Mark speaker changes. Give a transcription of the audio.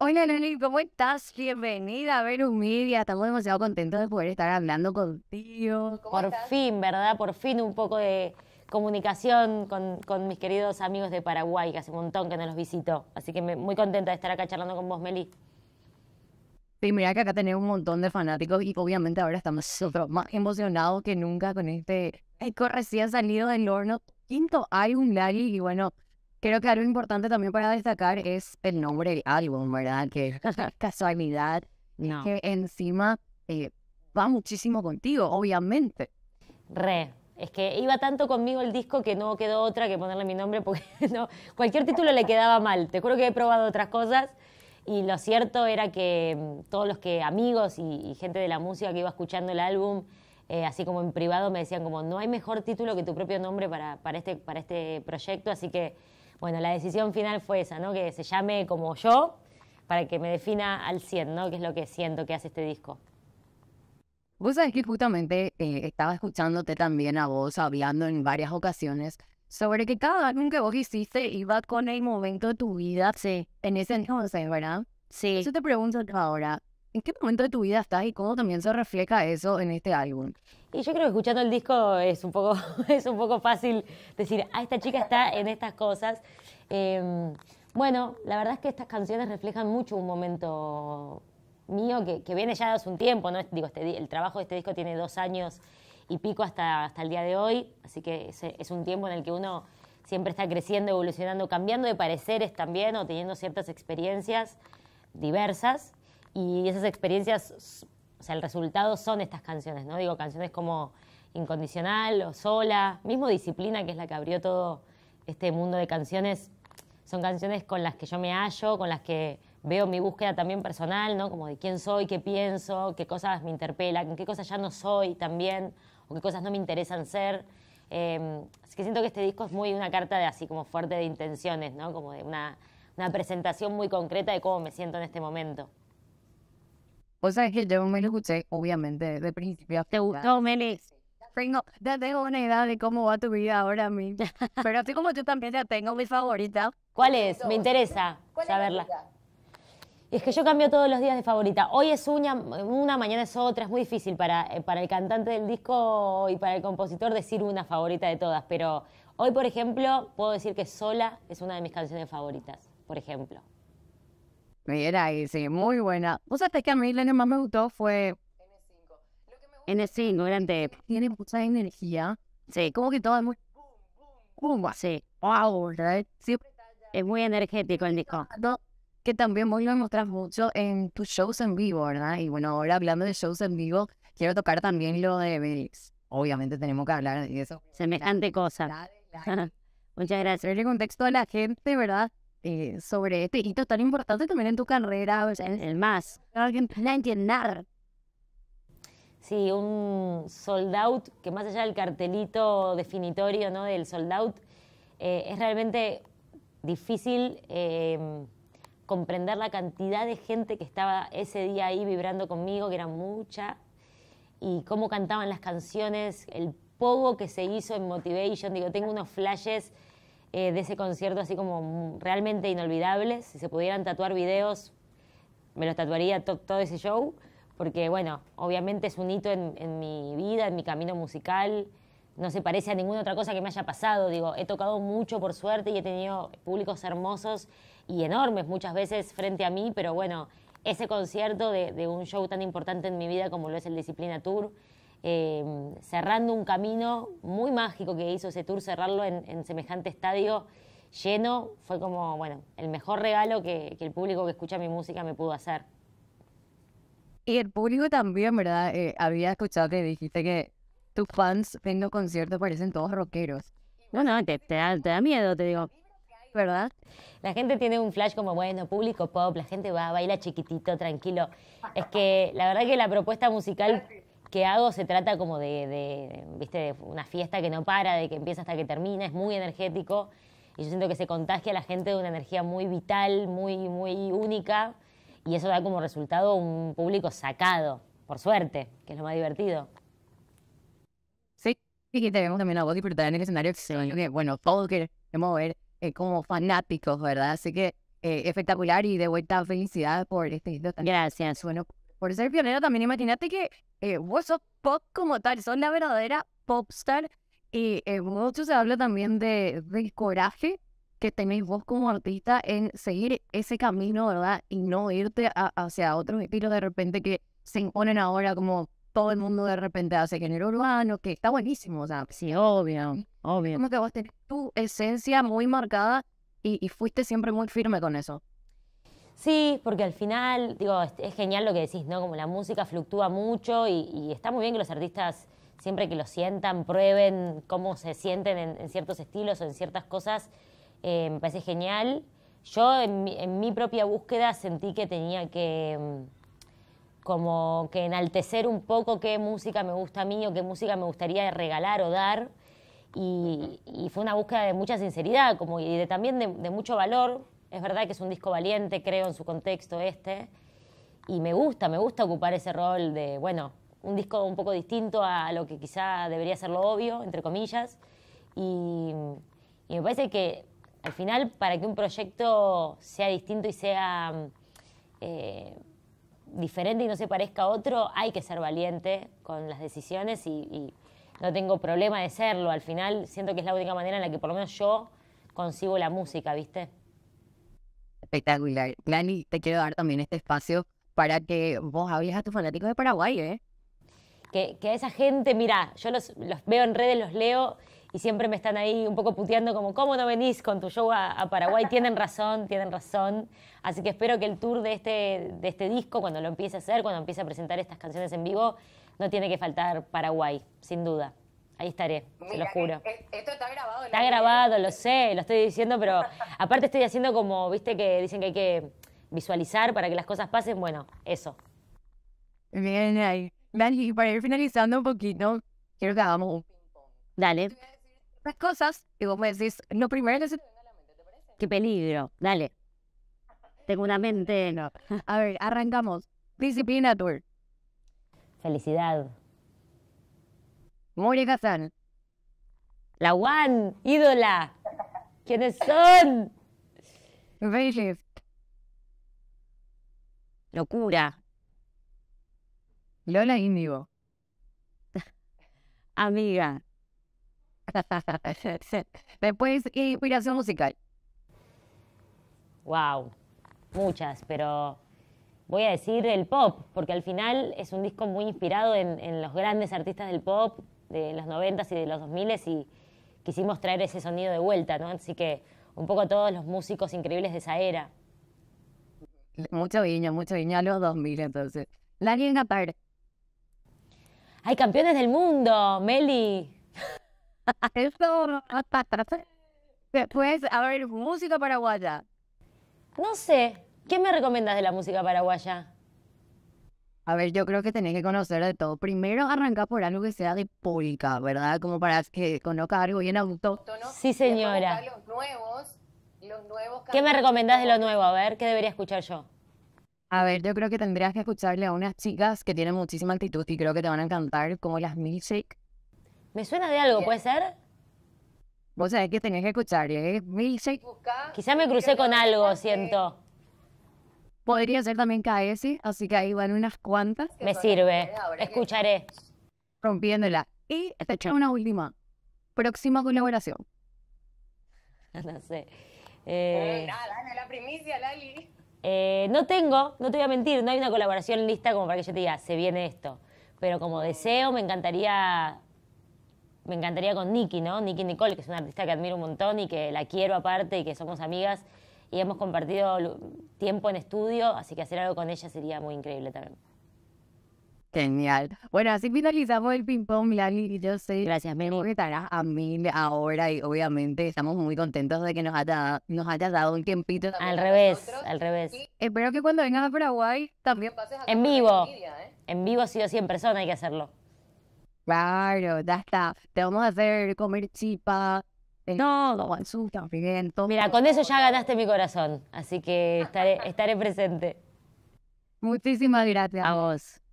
Speaker 1: Hola Nani, ¿cómo estás? Bienvenida a Venus Media. Estamos demasiado contentos de poder
Speaker 2: estar hablando contigo. Por fin, ¿verdad? Por fin un poco de comunicación con, con, mis queridos amigos de Paraguay, que hace un montón que no los visito. Así que me, muy contenta de estar acá charlando con vos, Meli.
Speaker 1: Sí, mira que acá tenemos un montón de fanáticos y obviamente ahora estamos nosotros más emocionados que nunca con este recién salido del horno. Quinto álbum, Lali, y bueno, Creo que algo importante también para destacar es el nombre del álbum, ¿verdad? Que casualidad. Que encima eh,
Speaker 2: va muchísimo
Speaker 1: contigo, obviamente.
Speaker 2: Re. Es que iba tanto conmigo el disco que no quedó otra que ponerle mi nombre porque cualquier título le quedaba mal. Te juro que he probado otras cosas y lo cierto era que mm, todos los que amigos y, gente de la música que iba escuchando el álbum, eh, así como en privado, me decían como no hay mejor título que tu propio nombre para, para, este, para este proyecto, así que bueno, la decisión final fue esa, ¿no? Que se llame como yo, para que me defina al 100, ¿no? Que es lo que siento que hace este disco.
Speaker 1: Vos sabés que justamente eh, estaba escuchándote también a vos hablando en varias ocasiones sobre que cada álbum que vos hiciste iba con el momento de tu vida sí. en ese entonces, ¿verdad? Sí. Yo te pregunto ahora, ¿En qué momento de tu vida estás y cómo también se refleja eso en este álbum?
Speaker 2: Y yo creo que escuchando el disco es un poco, es un poco fácil decir, ah, esta chica está en estas cosas. Em, bueno, la verdad es que estas canciones reflejan mucho un momento mío que, viene ya hace un tiempo, ¿no? Digo, este el trabajo de este disco tiene dos años y pico hasta, el día de hoy, así que es, es un tiempo en el que uno siempre está creciendo, evolucionando, cambiando de pareceres también o teniendo ciertas experiencias diversas y esas experiencias, o sea, el resultado son estas canciones, ¿no? Digo, canciones como Incondicional o Sola, mismo Disciplina, que es la que abrió todo este mundo de canciones, son canciones con las que yo me hallo, con las que veo mi búsqueda también personal, ¿no? Como de quién soy, qué pienso, qué cosas me interpelan, qué cosas ya no soy también, o qué cosas no me interesan ser. Em, así que siento que este disco es muy una carta de así como fuerte de intenciones, ¿no? Como de una, una presentación muy concreta de cómo me siento en este momento.
Speaker 1: O sea, es que yo me lo escuché, obviamente, de principio a ¿Te gustó, Meli? ya tengo una idea de cómo va tu vida ahora mí.
Speaker 2: Pero así como yo también ya tengo mi favorita. ¿Cuál es? Me interesa saberla. es que yo cambio todos los días de favorita. Hoy es una, una mañana es otra. Es muy difícil eh, para el cantante del disco y para el compositor decir una favorita de todas. Pero hoy, por ejemplo, puedo decir que Sola es una de mis canciones favoritas, por ejemplo.
Speaker 1: Mira, y sí, muy buena. O sea, que a mí la que más me gustó fue N5, grande. Tiene mucha energía. Sí, como que todo es muy. Boom, sí. Wow, ¿verdad? es muy energético el disco. Que también vos lo mostrás mucho en tus shows en vivo, ¿verdad? Y bueno, ahora hablando de shows en vivo, quiero tocar también lo de Obviamente tenemos que hablar de eso. Semejante cosa. Muchas gracias. El contexto a la gente, ¿verdad? Eh, sobre este hito tan importante también en tu carrera, o sea, el más, la
Speaker 2: Sí, un sold out, que más allá del cartelito definitorio ¿no? del sold out, eh, es realmente difícil em, comprender la cantidad de gente que estaba ese día ahí vibrando conmigo, que era mucha, y cómo cantaban las canciones, el pogo que se hizo en Motivation. Digo, tengo unos flashes eh, de ese concierto así como realmente inolvidable, Si se pudieran tatuar videos, me los tatuaría todo ese show, porque bueno, obviamente es un hito en, mi vida, en mi camino musical. No se parece a ninguna otra cosa que me haya pasado. Digo, he tocado mucho por suerte y he tenido públicos hermosos y enormes muchas veces frente a mí, pero bueno, ese concierto de un show tan importante en mi vida como lo es el Disciplina Tour, Em, cerrando un camino muy mágico que hizo ese tour, cerrarlo en, semejante estadio lleno, fue como, bueno, el mejor regalo que, el público que escucha mi música me pudo hacer.
Speaker 1: Y el público también, ¿verdad? Eh, había escuchado que dijiste que tus fans viendo conciertos parecen todos rockeros. No, no,
Speaker 2: te, da, te, da, miedo, te digo. ¿Verdad? La gente tiene un flash como, bueno, público pop, la gente va, baila chiquitito, tranquilo. Es que la verdad que la propuesta musical que hago se trata como de, ¿viste? una fiesta que no para, de que empieza hasta que termina, es muy energético y yo siento que se contagia a la gente de una energía muy vital, muy, muy única, y eso da como resultado un público sacado, por suerte, que es lo más divertido. Sí, y que tenemos también a vos disfrutar en el escenario, que
Speaker 1: bueno, todos queremos ver eh, como fanáticos, ¿verdad? Así que eh, espectacular y de vuelta felicidad por este hito también. Gracias. Bueno, por ser pionera también imagínate que eh, vos sos pop como tal, sos la verdadera popstar y eh, mucho se habla también de, del coraje que tenéis vos como artista en seguir ese camino, ¿verdad? Y no irte hacia otros estilos de repente que se imponen ahora como todo el mundo de repente hace género urbano, que está buenísimo, o sea, sí, obvio, obvio. Como que vos tenés tu esencia muy marcada y fuiste siempre muy firme con eso.
Speaker 2: Sí, porque al final, digo, es, genial lo que decís, ¿no? Como la música fluctúa mucho y, está muy bien que los artistas, siempre que lo sientan, prueben cómo se sienten en, ciertos estilos o en ciertas cosas, eh, me parece genial. Yo en mi, propia búsqueda sentí que tenía que mm, como que enaltecer un poco qué música me gusta a mí o qué música me gustaría regalar o dar. Y, fue una búsqueda de mucha sinceridad como, y también de, de mucho valor, es verdad que es un disco valiente, creo, en su contexto este. Y me gusta, me gusta ocupar ese rol de, bueno, un disco un poco distinto a lo que quizá debería ser lo obvio, entre comillas. Y, me parece que al final, para que un proyecto sea distinto y sea mm, eh, diferente y no se parezca a otro, hay que ser valiente con las decisiones y, no tengo problema de serlo. Al final, siento que es la única manera en la que por lo menos yo consigo la música, ¿viste?
Speaker 1: Espectacular. Lani, te quiero dar también este espacio para que vos hables a tus fanáticos de Paraguay, ¿eh?
Speaker 2: Que, que esa gente, mira, yo los, los, veo en redes, los leo y siempre me están ahí un poco puteando como, ¿cómo no venís con tu show a, a Paraguay? tienen razón, tienen razón. Así que espero que el tour de este, de este disco, cuando lo empiece a hacer, cuando empiece a presentar estas canciones en vivo, no tiene que faltar Paraguay, sin duda. Ahí estaré, se lo juro.
Speaker 1: esto está grabado. Está grabado, lo
Speaker 2: sé, lo estoy diciendo, pero aparte estoy haciendo como, viste que dicen que hay que visualizar para que las cosas pasen. Bueno, eso.
Speaker 1: Bien, ahí. Manji, para ir finalizando un poquito, quiero que hagamos un ping-pong. Dale. Las cosas, y vos me decís, lo primero que te la mente, parece? Qué peligro, dale. Tengo una mente. No. A ver, arrancamos. Disciplina tour. Felicidad. More Hassan. La One, ídola. ¿Quiénes son? Reyes. Locura. Lola Indigo, Amiga. Después, inspiración musical.
Speaker 2: Wow, muchas, pero voy a decir el pop, porque al final es un disco muy inspirado en los grandes artistas del pop, de los noventas y de los dos miles y quisimos traer ese sonido de vuelta, ¿no? Así que un poco todos los músicos increíbles de esa era.
Speaker 1: Mucho guiño, mucho guiño a los 2000 entonces. La Liga Par.
Speaker 2: ¡Hay campeones del mundo, Meli! Eso, Después, a ver, música paraguaya. No sé, ¿qué me recomiendas de la música paraguaya?
Speaker 1: A ver, yo creo que tenés que conocer de todo. Primero arranca por algo que sea de polka, ¿verdad? Como para que conozca algo bien autóctono. Sí, señora. Los
Speaker 2: nuevos, ¿Qué me recomendás de lo nuevo? A ver, ¿qué debería escuchar yo?
Speaker 1: A ver, yo creo que tendrías que escucharle a unas chicas que tienen muchísima actitud y creo que te van a
Speaker 2: encantar, como las Milkshake. ¿Me suena de algo? ¿Puede ser? Vos sabés que tenés que escuchar, ¿eh? Milkshake. Quizá me crucé con algo, siento.
Speaker 1: Podría ser también KSI, así que ahí van unas cuantas. Me sirve, escucharé. Rompiéndola. Y te hecho una última. Próxima colaboración.
Speaker 2: no sé. Eh... nada,
Speaker 1: la primicia, Lali.
Speaker 2: Eh, no tengo, no te voy a mentir, no hay una colaboración lista como para que yo te diga, se viene esto. Pero como deseo, me encantaría, me encantaría con Nicky, ¿no? Nicky Nicole, que es una artista que admiro un montón y que la quiero aparte y que somos amigas y hemos compartido tiempo en estudio, así que hacer algo con ella sería muy increíble también.
Speaker 1: Genial. Bueno, así finalizamos el ping-pong, Lali, y yo sé Gracias, Memo. que estarás a mil ahora y obviamente estamos muy contentos de que nos, hayas dado un tiempito. Al revés, al revés. espero
Speaker 2: que cuando vengas a Paraguay
Speaker 1: también pases a En vivo. ¿eh?
Speaker 2: En vivo, sí o sí, en persona hay que hacerlo.
Speaker 1: Claro, ya está. Te vamos a hacer comer chipa, no,
Speaker 2: no, su sufrimiento. Mira, con eso ya ganaste mi corazón, así que estaré, estaré presente. Muchísimas gracias. A vos.